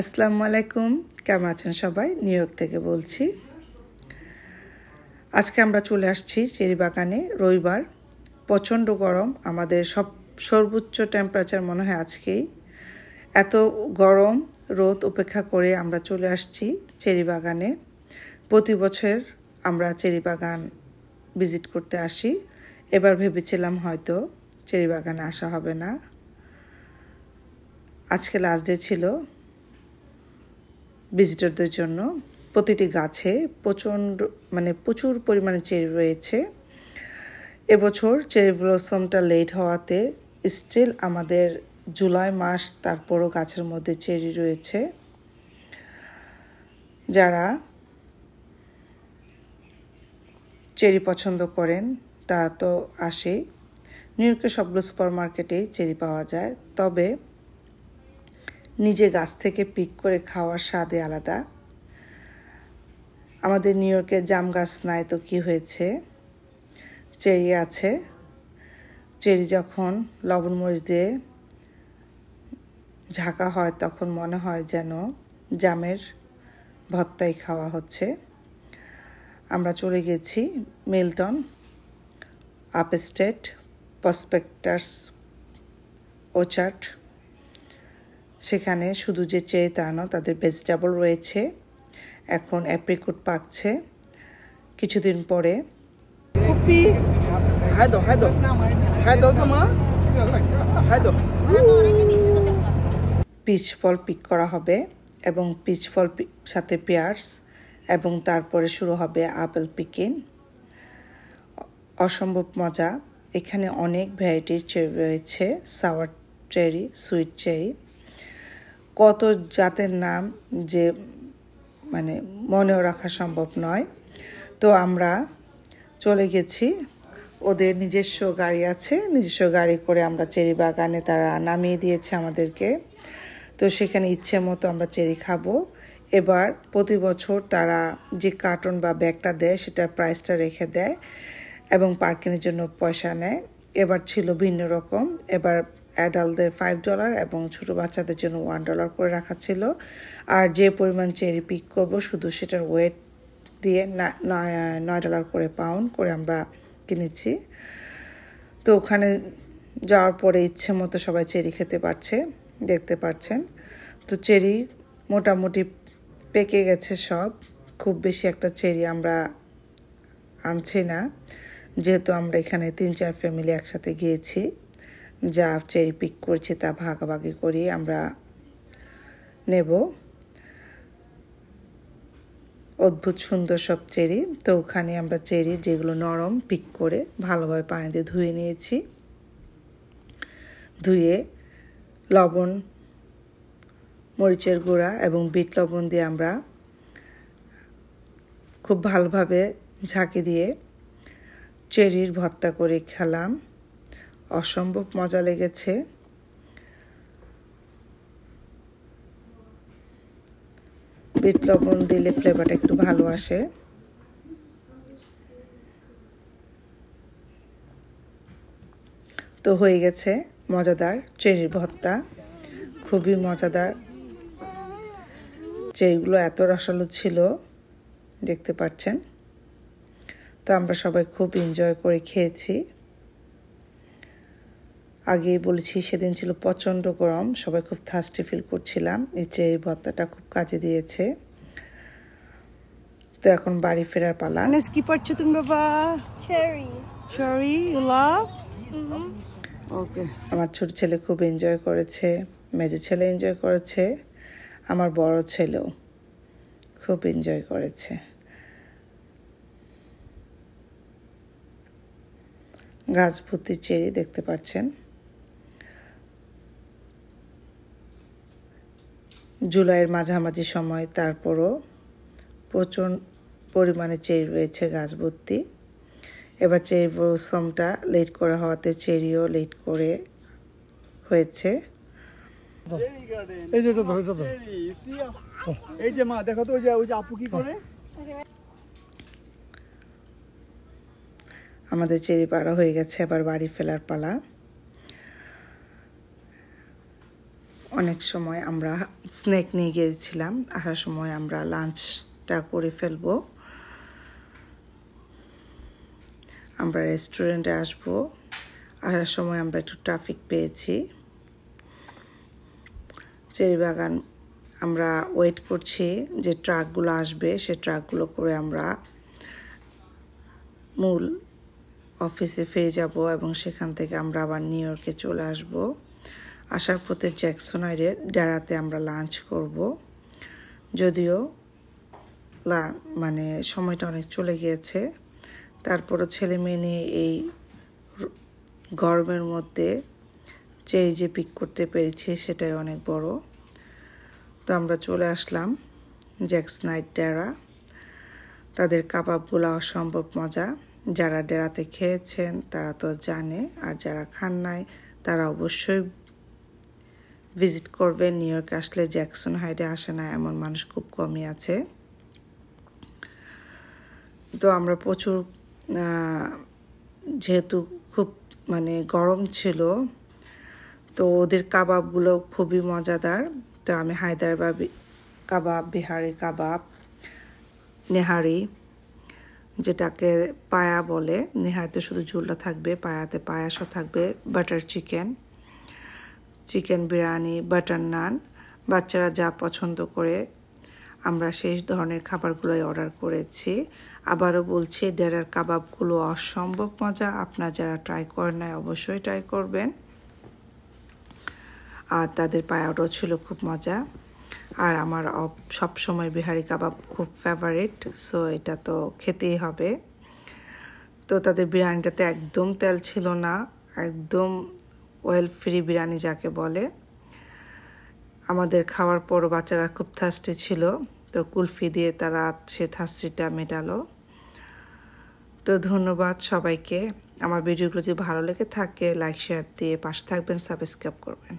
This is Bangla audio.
আসসালামু আলাইকুম কেমন আছেন সবাই নিউ ইয়র্ক থেকে বলছি আজকে আমরা চলে আসছি চেরি বাগানে রবিবার প্রচণ্ড গরম আমাদের সব সর্বোচ্চ টেম্পারেচার মনে হয় আজকেই এত গরম রোদ উপেক্ষা করে আমরা চলে আসছি চেরি বাগানে প্রতি বছর আমরা বাগান ভিজিট করতে আসি এবার ভেবেছিলাম হয়তো বাগানে আসা হবে না আজকে লাস্ট ডে ছিল ভিজিটরদের জন্য প্রতিটি গাছে প্রচণ্ড মানে প্রচুর পরিমাণে চেরি রয়েছে এবছর চেরি ব্লসমটা লেট হওয়াতে স্টিল আমাদের জুলাই মাস তারপরও গাছের মধ্যে চেরি রয়েছে যারা চেরি পছন্দ করেন তারা তো আসে নিউ ইয়র্কের সবগুলো সুপার মার্কেটেই চেরি পাওয়া যায় তবে নিজে গাছ থেকে পিক করে খাওয়ার স্বাদে আলাদা আমাদের নিউ ইয়র্কে জাম গাছ নাই তো কী হয়েছে চেরি আছে চেরি যখন লবণ মরিচ দিয়ে ঝাঁকা হয় তখন মনে হয় যেন জামের ভত্তাই খাওয়া হচ্ছে আমরা চলে গেছি মিল্টন আপস্টেট প্রসপেক্টার্স ওচার্ট সেখানে শুধু যে চেয়ে তা নয় তাদের ভেজিটেবল রয়েছে এখন অ্যাপ্রিকুট পাকছে কিছুদিন পরে পিচ ফল পিক করা হবে এবং পিচ ফল সাথে পেয়ার্স এবং তারপরে শুরু হবে আপেল পিকিন অসম্ভব মজা এখানে অনেক ভ্যারাইটির চেরি রয়েছে সাওয়ার চেরি সুইট চেরি কত জাতের নাম যে মানে মনেও রাখা সম্ভব নয় তো আমরা চলে গেছি ওদের নিজস্ব গাড়ি আছে নিজস্ব গাড়ি করে আমরা চেরি বাগানে তারা নামিয়ে দিয়েছে আমাদেরকে তো সেখানে ইচ্ছে মতো আমরা চেরি খাবো এবার প্রতি বছর তারা যে কার্টন বা ব্যাগটা দেয় সেটার প্রাইসটা রেখে দেয় এবং পার্কিংয়ের জন্য পয়সা নেয় এবার ছিল ভিন্ন রকম এবার অ্যাডাল্টদের ফাইভ ডলার এবং ছোট বাচ্চাদের জন্য ওয়ান ডলার করে রাখা ছিল আর যে পরিমাণ চেরি পিক করব শুধু সেটার ওয়েট দিয়ে নয় ডলার করে পাউন্ড করে আমরা কিনেছি তো ওখানে যাওয়ার পরে ইচ্ছে মতো সবাই চেরি খেতে পারছে দেখতে পাচ্ছেন তো চেরি মোটামুটি পেকে গেছে সব খুব বেশি একটা চেরি আমরা আনছি না যেহেতু আমরা এখানে তিন চার ফ্যামিলি একসাথে গিয়েছি যা চেরি পিক করছে তা ভাগাভাগি করে আমরা নেব অদ্ভুত সুন্দর সব চেরি তো ওখানে আমরা চেরি যেগুলো নরম পিক করে ভালোভাবে পানিতে ধুয়ে নিয়েছি ধুয়ে লবণ মরিচের গুঁড়া এবং বিট লবণ দিয়ে আমরা খুব ভালোভাবে ঝাঁকি দিয়ে চেরির ভর্তা করে খেলাম অসম্ভব মজা লেগেছে বিট লবণ দিলে ফ্লেভারটা একটু ভালো আসে তো হয়ে গেছে মজাদার চেরির ভর্তা খুবই মজাদার চেরিগুলো এত রসালো ছিল দেখতে পাচ্ছেন তো আমরা সবাই খুব এনজয় করে খেয়েছি আগেই বলেছি সেদিন ছিল প্রচণ্ড গরম সবাই খুব থাস্টি ফিল করছিলাম এই যে এই ভর্তাটা খুব কাজে দিয়েছে তো এখন বাড়ি ফেরার পালা নেস কি পড়ছো তুমি বাবা চেরি ইউ লাভ ওকে আমার ছোট ছেলে খুব এনজয় করেছে মেজো ছেলে এনজয় করেছে আমার বড় ছেলেও খুব এনজয় করেছে গাছ ভর্তি চেরি দেখতে পাচ্ছেন জুলাইয়ের মাঝামাঝি সময় তারপরও প্রচণ্ড পরিমাণে চেরি রয়েছে গাছ ভর্তি এবার চেরি ব্লসমটা লেট করা হওয়াতে চেরিও লেট করে হয়েছে এই যে মা দেখো তো ওই ওই কি করে আমাদের চেরি পাড়া হয়ে গেছে এবার বাড়ি ফেলার পালা অনেক সময় আমরা স্ন্যাক নিয়ে গিয়েছিলাম আসার সময় আমরা লাঞ্চটা করে ফেলব আমরা রেস্টুরেন্টে আসব আসার সময় আমরা একটু ট্রাফিক পেয়েছি চেরিবাগান আমরা ওয়েট করছি যে ট্রাকগুলো আসবে সে ট্রাকগুলো করে আমরা মূল অফিসে ফিরে যাব এবং সেখান থেকে আমরা আবার নিউ ইয়র্কে চলে আসবো আসার পথে জ্যাকসনাইডের ডেরাতে আমরা লাঞ্চ করব যদিও মানে সময়টা অনেক চলে গিয়েছে তারপরও ছেলে মেয়ে নিয়ে এই গরমের মধ্যে চেরি যে পিক করতে পেরেছি সেটাই অনেক বড় তো আমরা চলে আসলাম জ্যাকসনাইট ডেরা তাদের কাবাবগুলো অসম্ভব মজা যারা ডেরাতে খেয়েছেন তারা তো জানে আর যারা খান নাই তারা অবশ্যই ভিজিট করবে নিউ ইয়র্কে আসলে জ্যাকসন হাইডে আসে না এমন মানুষ খুব কমই আছে তো আমরা প্রচুর যেহেতু খুব মানে গরম ছিল তো ওদের কাবাবগুলো খুবই মজাদার তো আমি হায়দ্রাবাদ কাবাব বিহারি কাবাব নেহারি যেটাকে পায়া বলে নেহারিতে শুধু ঝুলটা থাকবে পায়াতে পায়াসও থাকবে butter chicken chicken biryani butter naan বাচ্চারা যা পছন্দ করে আমরা সেই ধরনের খাবারগুলোই অর্ডার করেছি আবারও বলছি ডেরার কাবাবগুলো অসম্ভব মজা আপনার যারা ট্রাই করেন নাই অবশ্যই ট্রাই করবেন আর তাদের পায়াটাও ছিল খুব মজা আর আমার সবসময় বিহারি কাবাব খুব ফেভারিট সো এটা তো খেতেই হবে তো তাদের বিরিয়ানিটাতে একদম তেল ছিল না একদম ওয়েল ফ্রি বিরিয়ানি যাকে বলে আমাদের খাওয়ার পর বাচ্চারা খুব থাস্টি ছিল তো কুলফি দিয়ে তারা সে থাস্টিটা মেটালো তো ধন্যবাদ সবাইকে আমার ভিডিওগুলো যদি ভালো লেগে থাকে লাইক শেয়ার দিয়ে পাশে থাকবেন সাবস্ক্রাইব করবেন